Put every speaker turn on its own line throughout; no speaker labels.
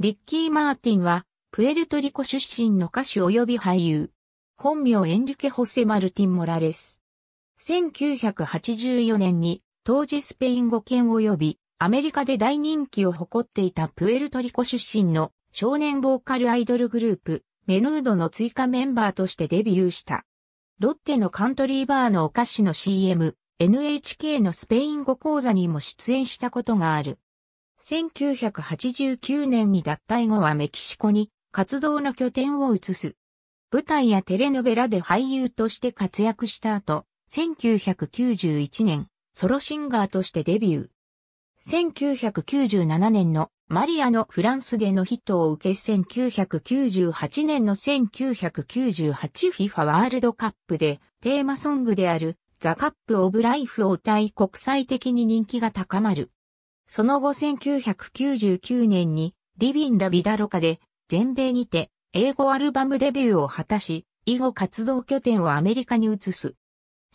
リッキー・マーティンは、プエルトリコ出身の歌手及び俳優。本名エンリケ・ホセ・マルティン・モラレス。1984年に、当時スペイン語圏及び、アメリカで大人気を誇っていたプエルトリコ出身の少年ボーカルアイドルグループ、メヌードの追加メンバーとしてデビューした。ロッテのカントリーバーのお菓子の CM、NHK のスペイン語講座にも出演したことがある。1989年に脱退後はメキシコに活動の拠点を移す。舞台やテレノベラで俳優として活躍した後、1991年、ソロシンガーとしてデビュー。1997年のマリアのフランスでのヒットを受け1998年の 1998FIFA ワールドカップでテーマソングであるザ・カップ・オブ・ライフを歌い国際的に人気が高まる。その後1999年にリビン・ラ・ビダロカで全米にて英語アルバムデビューを果たし、以後活動拠点をアメリカに移す。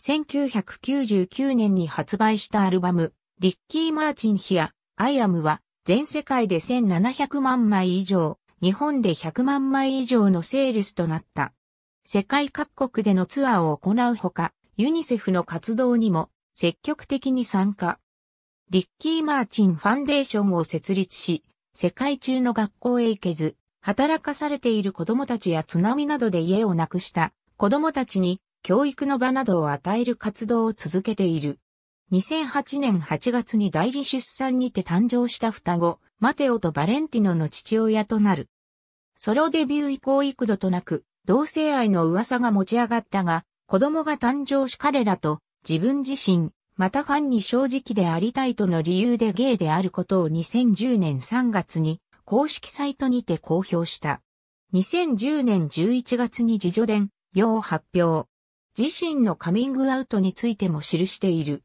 1999年に発売したアルバム、リッキー・マーチン・ヒア、アイアムは全世界で1700万枚以上、日本で100万枚以上のセールスとなった。世界各国でのツアーを行うほか、ユニセフの活動にも積極的に参加。リッキー・マーチン・ファンデーションを設立し、世界中の学校へ行けず、働かされている子供たちや津波などで家を亡くした子供たちに教育の場などを与える活動を続けている。2008年8月に代理出産にて誕生した双子、マテオとバレンティノの父親となる。ソロデビュー以降幾度となく、同性愛の噂が持ち上がったが、子供が誕生し彼らと自分自身、またファンに正直でありたいとの理由でゲイであることを2010年3月に公式サイトにて公表した。2010年11月に自助伝、用発表。自身のカミングアウトについても記している。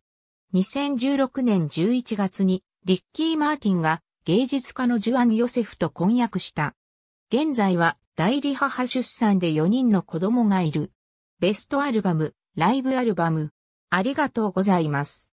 2016年11月にリッキー・マーティンが芸術家のジュアン・ヨセフと婚約した。現在は代理母出産で4人の子供がいる。ベストアルバム、ライブアルバム、ありがとうございます。